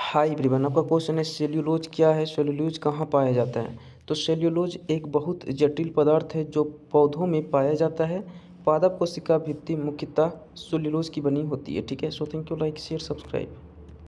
high everyone आपका question है cellulose क्या है सेल्यूलोज कहाँ पाया जाता है तो सेल्यूलोज एक बहुत जटिल पदार्थ है जो पौधों में पाया जाता है पादप कोशिका भित्ति मुख्यतः सेल्यूलोज की बनी होती है ठीक है so thank you like share subscribe